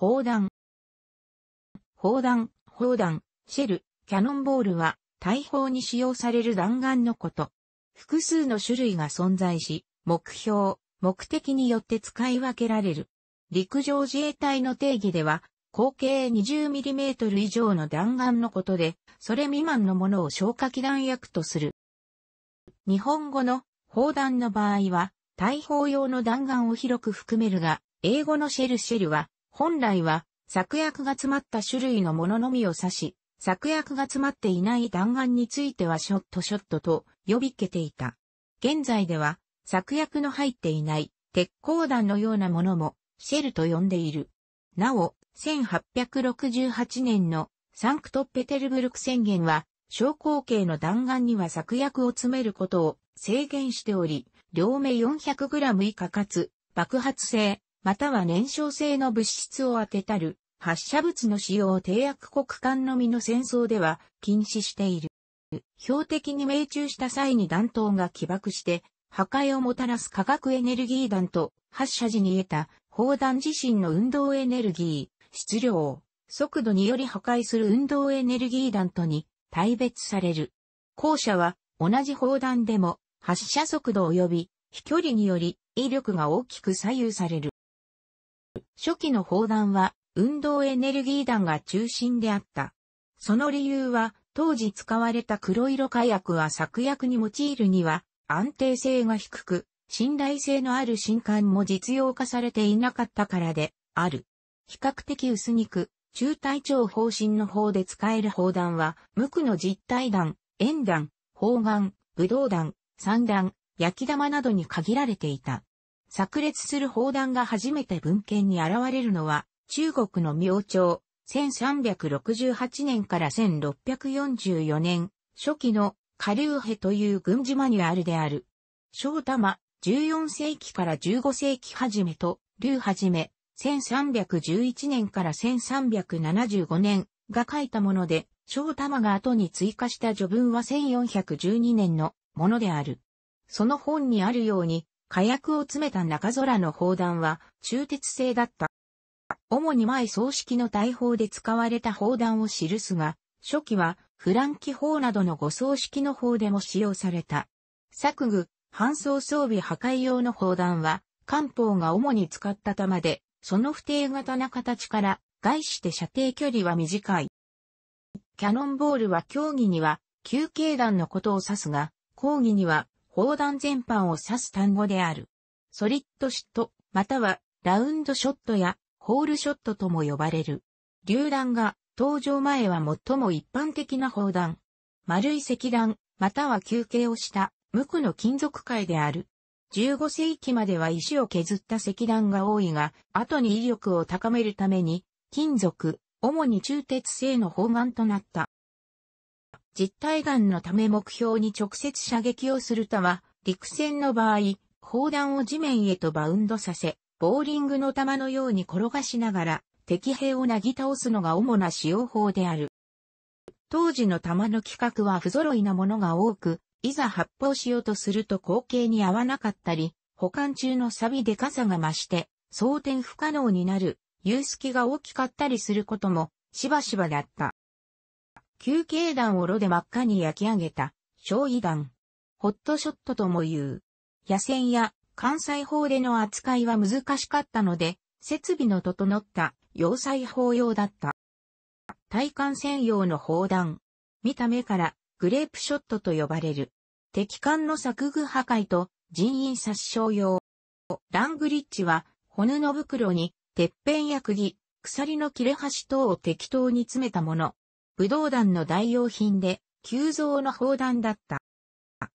砲弾。砲弾、砲弾、シェル、キャノンボールは、大砲に使用される弾丸のこと。複数の種類が存在し、目標、目的によって使い分けられる。陸上自衛隊の定義では、口径 20mm 以上の弾丸のことで、それ未満のものを消火器弾薬とする。日本語の砲弾の場合は、大砲用の弾丸を広く含めるが、英語のシェルシェルは、本来は、作薬が詰まった種類のもののみを指し、作薬が詰まっていない弾丸についてはショットショットと呼びけていた。現在では、作薬の入っていない鉄鋼弾のようなものもシェルと呼んでいる。なお、1868年のサンクトペテルブルク宣言は、小口径の弾丸には作薬を詰めることを制限しており、両目 400g 以下かつ爆発性、または燃焼性の物質を当てたる、発射物の使用を締約国間のみの戦争では禁止している。標的に命中した際に弾頭が起爆して、破壊をもたらす化学エネルギー弾と発射時に得た砲弾自身の運動エネルギー、質量、速度により破壊する運動エネルギー弾とに対別される。後者は同じ砲弾でも発射速度及び飛距離により威力が大きく左右される。初期の砲弾は運動エネルギー弾が中心であった。その理由は、当時使われた黒色火薬は作薬に用いるには安定性が低く、信頼性のある新刊も実用化されていなかったからで、ある。比較的薄肉、中隊長方針の方で使える砲弾は、無垢の実体弾、円弾、砲丸、武道弾、三弾、焼き玉などに限られていた。炸裂する砲弾が初めて文献に現れるのは、中国の明朝、1368年から1644年、初期の下流兵という軍事マニュアルである。小玉、14世紀から15世紀初めと、竜初め、1311年から1375年が書いたもので、小玉が後に追加した序文は1412年のものである。その本にあるように、火薬を詰めた中空の砲弾は鋳鉄製だった。主に前葬式の大砲で使われた砲弾を記すが、初期はフランキ砲などの護葬式の砲でも使用された。作具、搬送装備破壊用の砲弾は、艦砲が主に使った弾で、その不定型な形から、概して射程距離は短い。キャノンボールは競技には、球形弾のことを指すが、講義には砲弾全般を指す単語である。ソリッドシット、またはラウンドショットやホールショットとも呼ばれる。榴弾が登場前は最も一般的な砲弾。丸い石弾、または休憩をした無垢の金属塊である。15世紀までは石を削った石弾が多いが、後に威力を高めるために、金属、主に鋳鉄製の砲丸となった。実体弾のため目標に直接射撃をするたは、陸戦の場合、砲弾を地面へとバウンドさせ、ボーリングの球のように転がしながら、敵兵をなぎ倒すのが主な使用法である。当時の弾の規格は不揃いなものが多く、いざ発砲しようとすると光景に合わなかったり、保管中の錆でかさが増して、装填不可能になる、有隙が大きかったりすることも、しばしばだった。球形弾を炉で真っ赤に焼き上げた、焼夷弾。ホットショットとも言う。野戦や関西法での扱いは難しかったので、設備の整った要塞砲用だった。対艦専用の砲弾。見た目からグレープショットと呼ばれる。敵艦の作具破壊と人員殺傷用。ラングリッチは骨の袋に、てっぺんや釘、鎖の切れ端等を適当に詰めたもの。武道団の代用品で、急増の砲弾だった。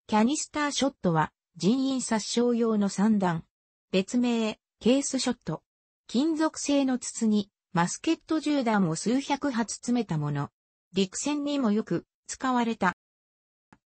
キャニスターショットは、人員殺傷用の散弾。別名、ケースショット。金属製の筒に、マスケット銃弾を数百発詰めたもの。陸戦にもよく、使われた。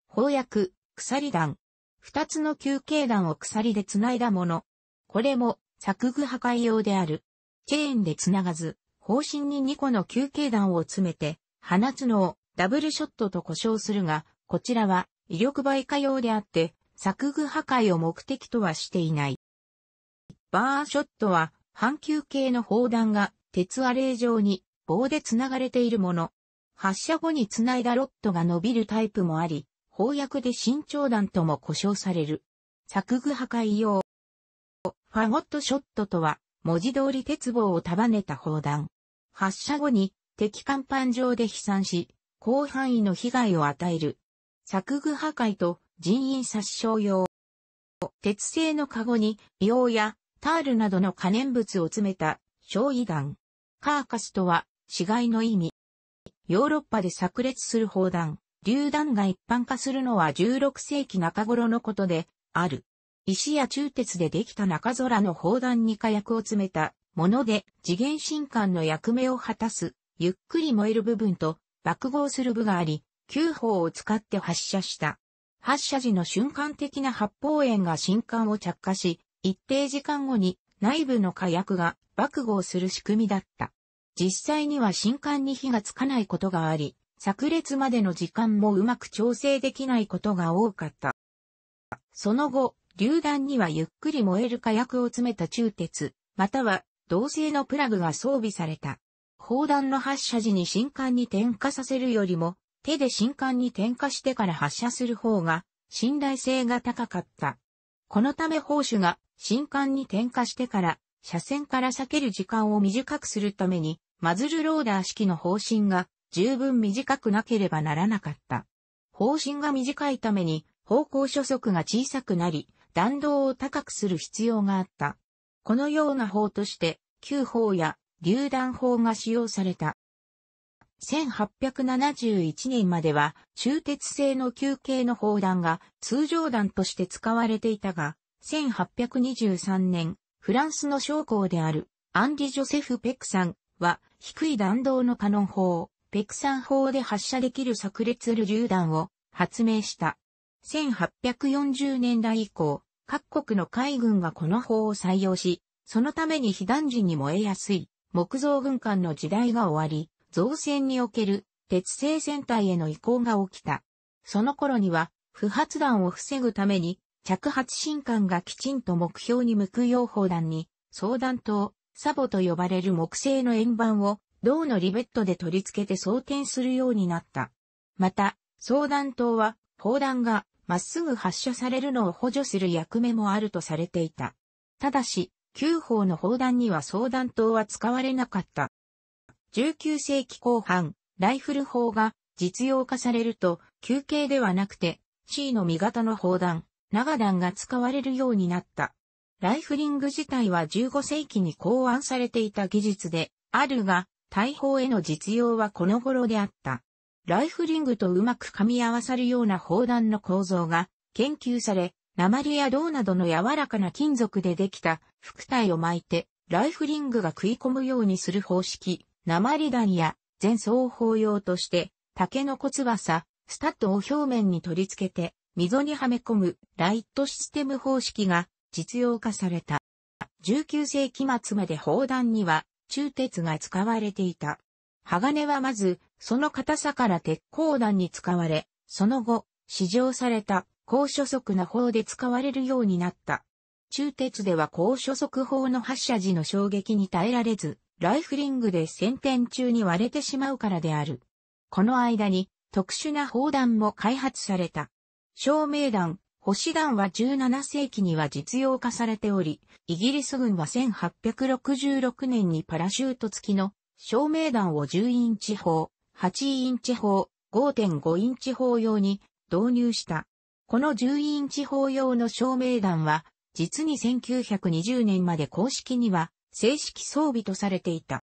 砲薬、鎖弾。二つの球形弾を鎖で繋いだもの。これも、作具破壊用である。チェーンで繋がず、方針に2個の球形弾を詰めて、放つのをダブルショットと呼称するが、こちらは威力倍化用であって、作具破壊を目的とはしていない。バーショットは、半球形の砲弾が鉄アレイ状に棒で繋がれているもの。発射後に繋いだロットが伸びるタイプもあり、砲薬で慎重弾とも呼称される。作具破壊用。ファゴットショットとは、文字通り鉄棒を束ねた砲弾。発射後に敵甲板上で飛散し、広範囲の被害を与える。作具破壊と人員殺傷用。鉄製のカゴに、硫黄やタールなどの可燃物を詰めた焼夷弾。カーカスとは、死骸の意味。ヨーロッパで炸裂する砲弾、榴弾が一般化するのは16世紀中頃のことで、ある。石や鋳鉄でできた中空の砲弾に火薬を詰めたもので、次元新艦の役目を果たすゆっくり燃える部分と爆合する部があり、9砲を使って発射した。発射時の瞬間的な発砲炎が新艦を着火し、一定時間後に内部の火薬が爆合する仕組みだった。実際には新艦に火がつかないことがあり、炸裂までの時間もうまく調整できないことが多かった。その後、榴弾にはゆっくり燃える火薬を詰めた中鉄、または同性のプラグが装備された。砲弾の発射時に新艦に点火させるよりも、手で新艦に点火してから発射する方が、信頼性が高かった。このため砲手が新艦に点火してから、車線から避ける時間を短くするために、マズルローダー式の方針が十分短くなければならなかった。方針が短いために、方向初速が小さくなり、弾道を高くする必要があった。このような砲として、旧砲や榴弾砲が使用された。1871年までは中鉄製の球形の砲弾が通常弾として使われていたが、1823年、フランスの将校であるアンリ・ジョセフ・ペクさんは低い弾道のカノン砲、ペクさん砲で発射できる炸裂る榴弾を発明した。1840年代以降、各国の海軍がこの砲を採用し、そのために被弾時に燃えやすい木造軍艦の時代が終わり、造船における鉄製船体への移行が起きた。その頃には、不発弾を防ぐために、着発進艦がきちんと目標に向く用砲弾に、相弾塔、サボと呼ばれる木製の円盤を、銅のリベットで取り付けて装填するようになった。また、相弾塔は、砲弾がまっすぐ発射されるのを補助する役目もあるとされていた。ただし、旧法の砲弾には相弾頭は使われなかった。19世紀後半、ライフル砲が実用化されると、休憩ではなくて C の身型の砲弾、長弾が使われるようになった。ライフリング自体は15世紀に考案されていた技術で、あるが、大砲への実用はこの頃であった。ライフリングとうまく噛み合わさるような砲弾の構造が研究され、鉛や銅などの柔らかな金属でできた副体を巻いて、ライフリングが食い込むようにする方式、鉛弾や全奏法用として、竹の小翼、スタッドを表面に取り付けて、溝にはめ込むライトシステム方式が実用化された。19世紀末まで砲弾には鋳鉄が使われていた。鋼はまず、その硬さから鉄鋼弾に使われ、その後、試乗された高所速な砲で使われるようになった。中鉄では高所速砲の発射時の衝撃に耐えられず、ライフリングで先天中に割れてしまうからである。この間に特殊な砲弾も開発された。照明弾、星弾は17世紀には実用化されており、イギリス軍は1866年にパラシュート付きの照明弾を10インチ砲、8インチ砲、5.5インチ砲用に導入した。この10インチ法用の照明弾は、実に1920年まで公式には正式装備とされていた。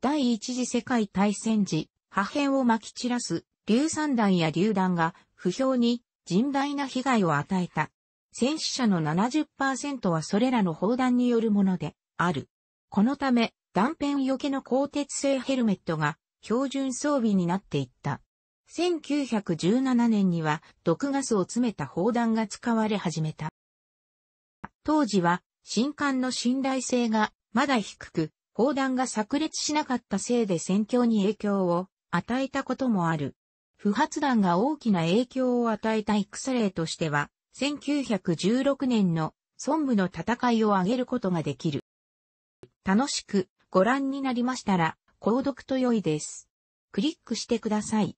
第一次世界大戦時、破片を撒き散らす硫酸弾や榴弾が不評に甚大な被害を与えた。戦死者の70%はそれらの砲弾によるものである。このため、断片避けの鋼鉄製ヘルメットが標準装備になっていった。1917年には毒ガスを詰めた砲弾が使われ始めた。当時は新艦の信頼性がまだ低く、砲弾が炸裂しなかったせいで戦況に影響を与えたこともある。不発弾が大きな影響を与えた戦例としては、1916年の孫武の戦いを挙げることができる。楽しくご覧になりましたら、購読と良いです。クリックしてください。